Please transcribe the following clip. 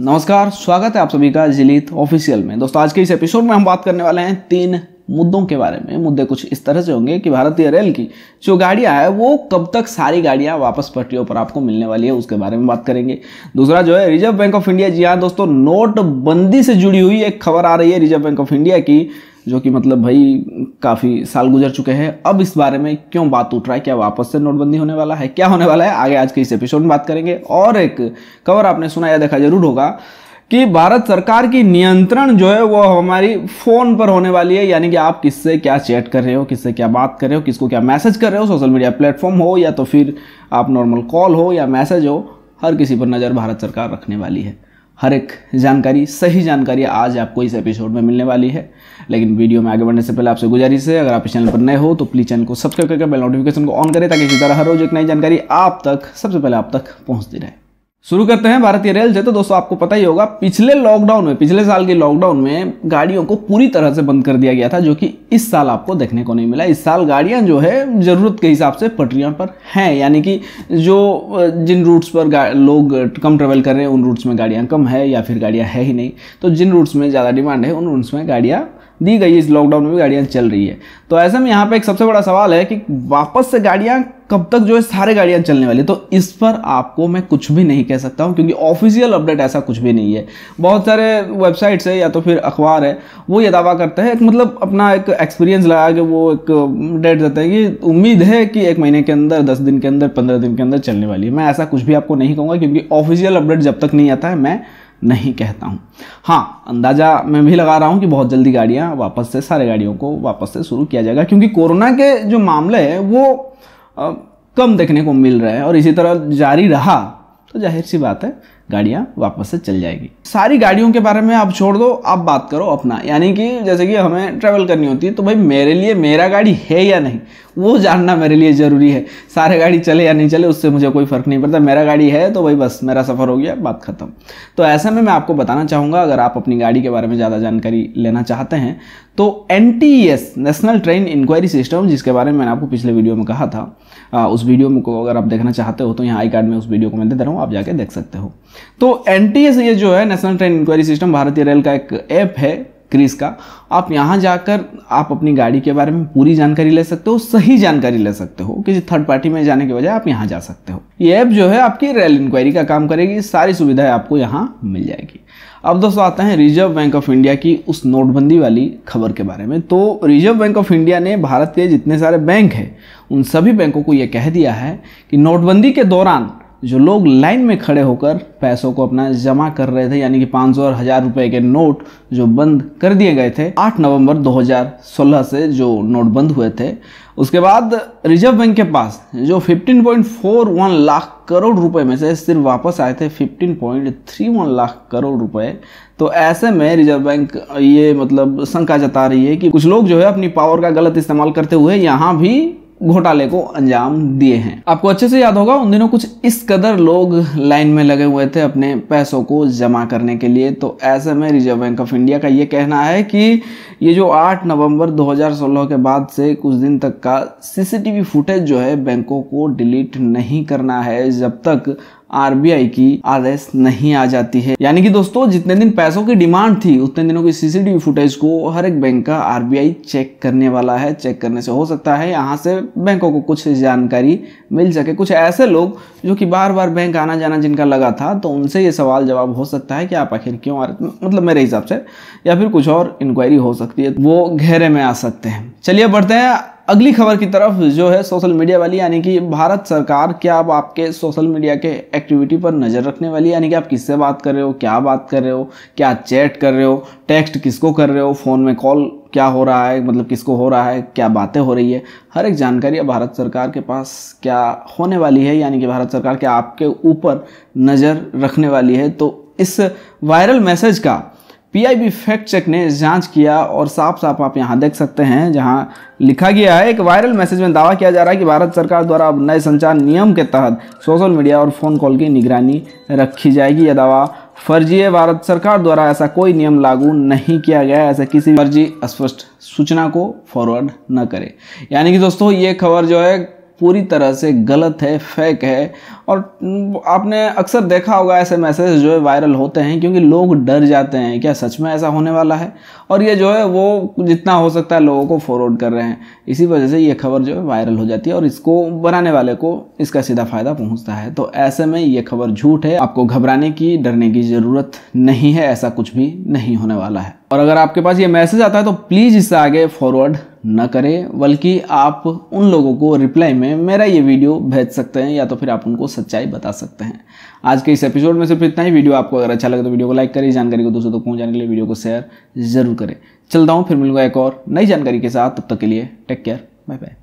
नमस्कार स्वागत है आप सभी का जिलीत ऑफिशियल में दोस्तों आज के इस एपिसोड में हम बात करने वाले हैं तीन मुद्दों के बारे में मुद्दे कुछ इस तरह से होंगे कि भारतीय रेल की जो गाड़ियां है वो कब तक सारी गाड़ियां वापस पटरियों पर आपको मिलने वाली है उसके बारे में बात करेंगे दूसरा जो है रिजर्व बैंक ऑफ इंडिया जी हाँ दोस्तों नोटबंदी से जुड़ी हुई एक खबर आ रही है रिजर्व बैंक ऑफ इंडिया की जो कि मतलब भाई काफ़ी साल गुजर चुके हैं अब इस बारे में क्यों बात उठ रहा है क्या वापस से नोटबंदी होने वाला है क्या होने वाला है आगे आज के इस एपिसोड में बात करेंगे और एक खबर आपने सुना या देखा जरूर होगा कि भारत सरकार की नियंत्रण जो है वो हमारी फ़ोन पर होने वाली है यानी कि आप किससे क्या चैट कर रहे हो किससे क्या बात कर रहे हो किसको क्या मैसेज कर रहे हो सोशल मीडिया प्लेटफॉर्म हो या तो फिर आप नॉर्मल कॉल हो या मैसेज हो हर किसी पर नज़र भारत सरकार रखने वाली है हर एक जानकारी सही जानकारी आज आपको इस एपिसोड में मिलने वाली है लेकिन वीडियो में आगे बढ़ने से पहले आपसे गुजारिश है अगर आप इस चैनल पर नए हो तो प्लीज़ चैनल को सब्सक्राइब करके बेल नोटिफिकेशन को ऑन करें ताकि इसी तरह हर रोज एक नई जानकारी आप तक सबसे पहले आप तक पहुँचती रहे शुरू करते हैं भारतीय रेल से तो दोस्तों आपको पता ही होगा पिछले लॉकडाउन में पिछले साल के लॉकडाउन में गाड़ियों को पूरी तरह से बंद कर दिया गया था जो कि इस साल आपको देखने को नहीं मिला इस साल गाड़ियां जो है ज़रूरत के हिसाब से पटरियों पर हैं यानी कि जो जिन रूट्स पर लोग कम ट्रेवल कर रहे हैं उन रूट्स में गाड़ियाँ कम है या फिर गाड़ियाँ है ही नहीं तो जिन रूट्स में ज़्यादा डिमांड है उन रूट्स में गाड़ियाँ दी गई है इस लॉकडाउन में भी गाड़ियाँ चल रही है तो ऐसे में यहाँ पे एक सबसे बड़ा सवाल है कि वापस से गाड़ियाँ कब तक जो है सारे गाड़ियाँ चलने वाली तो इस पर आपको मैं कुछ भी नहीं कह सकता हूँ क्योंकि ऑफिशियल अपडेट ऐसा कुछ भी नहीं है बहुत सारे वेबसाइट्स है या तो फिर अखबार है वो ये दावा करते हैं मतलब अपना एक एक्सपीरियंस लगा के वो एक डेट देते हैं कि उम्मीद है कि एक महीने के अंदर दस दिन के अंदर पंद्रह दिन के अंदर चलने वाली है मैं ऐसा कुछ भी आपको नहीं कहूँगा क्योंकि ऑफिशियल अपडेट जब तक नहीं आता है मैं नहीं कहता हूँ हाँ अंदाज़ा मैं भी लगा रहा हूँ कि बहुत जल्दी गाड़ियाँ वापस से सारे गाड़ियों को वापस से शुरू किया जाएगा क्योंकि कोरोना के जो मामले हैं वो आ, कम देखने को मिल रहे हैं और इसी तरह जारी रहा तो जाहिर सी बात है गाड़ियाँ वापस से चल जाएगी सारी गाड़ियों के बारे में आप छोड़ दो आप बात करो अपना यानी कि जैसे कि हमें ट्रैवल करनी होती है तो भाई मेरे लिए मेरा गाड़ी है या नहीं वो जानना मेरे लिए ज़रूरी है सारे गाड़ी चले या नहीं चले उससे मुझे कोई फ़र्क नहीं पड़ता मेरा गाड़ी है तो भाई बस मेरा सफ़र हो गया बात ख़त्म तो ऐसे में मैं आपको बताना चाहूँगा अगर आप अपनी गाड़ी के बारे में ज़्यादा जानकारी लेना चाहते हैं तो N national train enquiry system जिसके बारे में मैंने आपको पिछले वीडियो में कहा था उस वीडियो को अगर आप देखना चाहते हो तो यहाँ आई कार्ड में उस वीडियो को मैं दे रहा हूँ आप जाके देख सकते हो तो एन ये जो है नेशनल ट्रेन इंक्वायरी सिस्टम भारतीय रेल का एक ऐप है क्रिस का आप यहाँ जाकर आप अपनी गाड़ी के बारे में पूरी जानकारी ले सकते हो सही जानकारी ले सकते हो किसी थर्ड पार्टी में जाने के बजाय आप यहाँ जा सकते हो ये ऐप जो है आपकी रेल इंक्वायरी का काम करेगी सारी सुविधाएं आपको यहाँ मिल जाएगी अब दोस्तों आते हैं रिजर्व बैंक ऑफ इंडिया की उस नोटबंदी वाली खबर के बारे में तो रिजर्व बैंक ऑफ इंडिया ने भारत के जितने सारे बैंक हैं उन सभी बैंकों को ये कह दिया है कि नोटबंदी के दौरान जो लोग लाइन में खड़े होकर पैसों को अपना जमा कर रहे थे यानी कि 500 और हज़ार रुपए के नोट जो बंद कर दिए गए थे 8 नवंबर 2016 से जो नोट बंद हुए थे उसके बाद रिजर्व बैंक के पास जो 15.41 लाख करोड़ रुपए में से सिर्फ वापस आए थे 15.31 लाख करोड़ रुपए तो ऐसे में रिजर्व बैंक ये मतलब शंका जता रही है कि कुछ लोग जो है अपनी पावर का गलत इस्तेमाल करते हुए यहाँ भी घोटाले को अंजाम दिए हैं आपको अच्छे से याद होगा उन दिनों कुछ इस कदर लोग लाइन में लगे हुए थे अपने पैसों को जमा करने के लिए तो ऐसे में रिजर्व बैंक ऑफ इंडिया का ये कहना है कि ये जो 8 नवंबर 2016 के बाद से कुछ दिन तक का सीसीटीवी फुटेज जो है बैंकों को डिलीट नहीं करना है जब तक आरबीआई की आदेश नहीं आ जाती है यानी कि दोस्तों जितने दिन पैसों की डिमांड थी उतने दिनों की सीसीटीवी फुटेज को हर एक बैंक का आरबीआई चेक करने वाला है चेक करने से हो सकता है यहाँ से बैंकों को कुछ जानकारी मिल सके कुछ ऐसे लोग जो कि बार बार बैंक आना जाना जिनका लगा था तो उनसे ये सवाल जवाब हो सकता है कि आप आखिर क्यों आ रहे मतलब मेरे हिसाब से या फिर कुछ और इंक्वायरी हो सकती सकती है वो घेरे में आ सकते हैं चलिए बढ़ते हैं अगली खबर की तरफ जो है सोशल मीडिया वाली यानी कि भारत सरकार क्या अब आपके सोशल मीडिया के एक्टिविटी पर नज़र रखने वाली यानी कि आप किससे बात कर रहे हो क्या बात कर रहे हो क्या चैट कर रहे हो टेक्स्ट किसको कर रहे हो फ़ोन में कॉल क्या हो रहा है मतलब किसको हो रहा है क्या बातें हो रही है हर एक जानकारी भारत सरकार के पास क्या होने वाली है यानी कि भारत सरकार क्या आपके ऊपर नज़र रखने वाली है तो इस वायरल मैसेज का पीआईबी फैक्ट चेक ने जांच किया और साफ साफ आप यहाँ देख सकते हैं जहाँ लिखा गया है एक वायरल मैसेज में दावा किया जा रहा है कि भारत सरकार द्वारा अब नए संचार नियम के तहत सोशल मीडिया और फ़ोन कॉल की निगरानी रखी जाएगी यह दावा फर्जी है भारत सरकार द्वारा ऐसा कोई नियम लागू नहीं किया गया ऐसा किसी फर्जी स्पष्ट सूचना को फॉरवर्ड न करें यानी कि दोस्तों ये खबर जो है पूरी तरह से गलत है फेक है और आपने अक्सर देखा होगा ऐसे मैसेज जो है वायरल होते हैं क्योंकि लोग डर जाते हैं क्या सच में ऐसा होने वाला है और ये जो है वो जितना हो सकता है लोगों को फॉरवर्ड कर रहे हैं इसी वजह से ये खबर जो है वायरल हो जाती है और इसको बनाने वाले को इसका सीधा फायदा पहुंचता है तो ऐसे में ये खबर झूठ है आपको घबराने की डरने की ज़रूरत नहीं है ऐसा कुछ भी नहीं होने वाला है और अगर आपके पास ये मैसेज आता है तो प्लीज़ इससे आगे फॉरवर्ड न करें बल्कि आप उन लोगों को रिप्लाई में मेरा ये वीडियो भेज सकते हैं या तो फिर आप उनको सच्चाई बता सकते हैं आज के इस एपिसोड में सिर्फ इतना ही वीडियो आपको अगर अच्छा लगे तो वीडियो को लाइक करें जानकारी को दोस्तों तक तो के लिए वीडियो को शेयर जरूर करें चलता हूँ फिर मिलूंगा एक और नई जानकारी के साथ तब तक के लिए टेक केयर बाय बाय